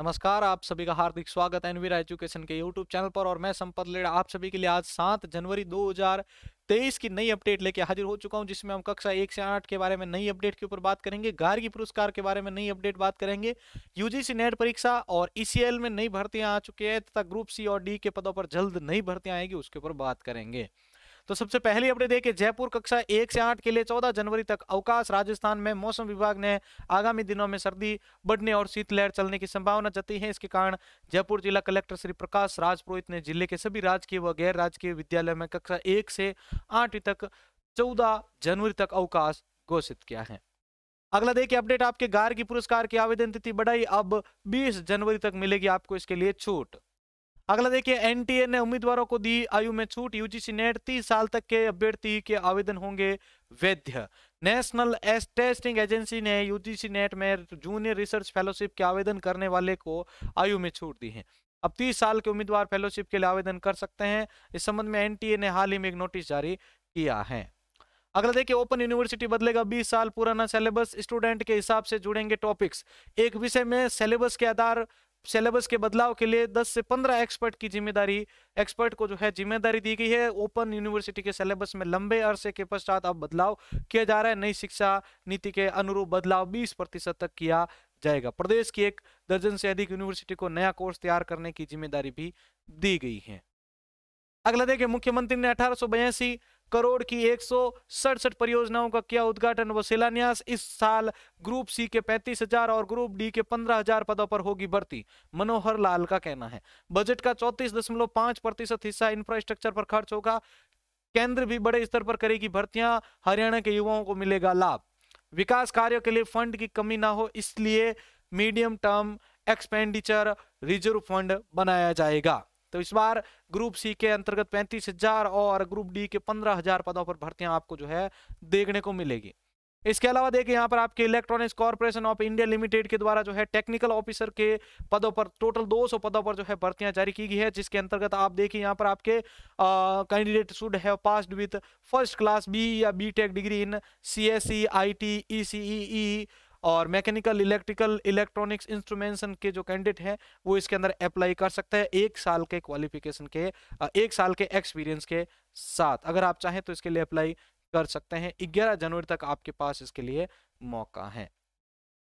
नमस्कार आप सभी का हार्दिक स्वागत है एनवीरा एजुकेशन के यूट्यूब चैनल पर और मैं संपत लेड़ा आप सभी के लिए आज सात जनवरी 2023 की नई अपडेट लेके हाजिर हो चुका हूं जिसमें हम कक्षा एक से आठ के बारे में नई अपडेट के ऊपर बात करेंगे गार्गी पुरस्कार के बारे में नई अपडेट बात करेंगे यूजीसी नेट परीक्षा और ईसीएल e में नई भर्तियां आ चुकी है तथा ग्रुप सी और डी के पदों पर जल्द नई भर्तियां आएगी उसके ऊपर बात करेंगे तो सबसे पहली अपडेट देखे जयपुर कक्षा एक से आठ के लिए चौदह जनवरी तक अवकाश राजस्थान में मौसम विभाग ने आगामी दिनों में सर्दी बढ़ने और शीतलहर चलने की संभावना जताई है इसके कारण जयपुर जिला कलेक्टर श्री प्रकाश राजपुरोहित ने जिले के सभी राजकीय व गैर राजकीय विद्यालय में कक्षा एक से आठ तक चौदह जनवरी तक अवकाश घोषित किया है अगला देखिए अपडेट आपके गार्गी पुरस्कार की आवेदन तिथि बढ़ाई अब 20 जनवरी तक मिलेगी आपको इसके लिए छूट अगला देखिए एनटीए ने उम्मीदवारों को दी आयु में छूट यूजीसी नेट तीस साल तक के अभ्यर्थी के आवेदन होंगे वैध नेशनल एस टेस्टिंग एजेंसी ने यूजीसी नेट में जूनियर रिसर्च फेलोशिप के आवेदन करने वाले को आयु में छूट दी है अब तीस साल के उम्मीदवार फेलोशिप के लिए आवेदन कर सकते हैं इस संबंध में एनटीए ने हाल ही में एक नोटिस जारी किया है अगला देखिए ओपन यूनिवर्सिटी बदलेगा 20 साल पुराना सिलेबस स्टूडेंट के हिसाब से जुड़ेंगे टॉपिक्स एक विषय में सिलेबस के आधार सिलेबस के बदलाव के लिए 10 से 15 एक्सपर्ट की जिम्मेदारी एक्सपर्ट को जो है जिम्मेदारी दी गई है ओपन यूनिवर्सिटी के सिलेबस में लंबे अरसे के पश्चात अब बदलाव किया जा रहा है नई शिक्षा नीति के अनुरूप बदलाव 20 प्रतिशत तक किया जाएगा प्रदेश की एक दर्जन से अधिक यूनिवर्सिटी को नया कोर्स तैयार करने की जिम्मेदारी भी दी गई है अगला देखिए मुख्यमंत्री ने अठारह करोड़ की एक परियोजनाओं का किया उद्घाटन व शिलान्यास इस साल ग्रुप सी के पैंतीस हजार और ग्रुप डी के पंद्रह हजार पदों पर होगी भर्ती मनोहर लाल का कहना है बजट का चौतीस दशमलव पांच प्रतिशत हिस्सा इंफ्रास्ट्रक्चर पर खर्च होगा केंद्र भी बड़े स्तर पर करेगी भर्तियां हरियाणा के युवाओं को मिलेगा लाभ विकास कार्यों के लिए फंड की कमी ना हो इसलिए medium term expenditure reserve fund बनाया जाएगा तो इस बार ग्रुप सी के अंतर्गत पैंतीस हजार और ग्रुप डी के पंद्रह हजार पदों पर भर्तियां आपको जो है देखने को मिलेगी इसके अलावा देखिए यहाँ पर आपके electronics corporation of India limited के द्वारा जो है टेक्निकल ऑफिसर के पदों पर टोटल 200 पदों पर जो है भर्तियां जारी की गई है जिसके अंतर्गत आप देखिए यहाँ पर आपके candidate should have passed with first class B या B tech degree in C S E I T E C E और मैकेनिकल इलेक्ट्रिकल इलेक्ट्रॉनिक्स इंस्ट्रूमेंटेशन के जो कैंडिडेट हैं वो इसके अंदर अप्लाई कर सकते हैं एक साल के क्वालिफिकेशन के एक साल के एक्सपीरियंस के साथ अगर आप चाहें तो इसके लिए अप्लाई कर सकते हैं ग्यारह जनवरी तक आपके पास इसके लिए मौका है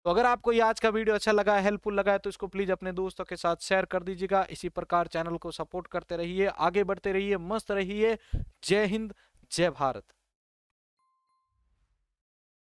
तो अगर आपको ये आज का वीडियो अच्छा लगा हेल्पफुल लगा है तो इसको प्लीज़ अपने दोस्तों के साथ शेयर कर दीजिएगा इसी प्रकार चैनल को सपोर्ट करते रहिए आगे बढ़ते रहिए मस्त रहिए जय हिंद जय भारत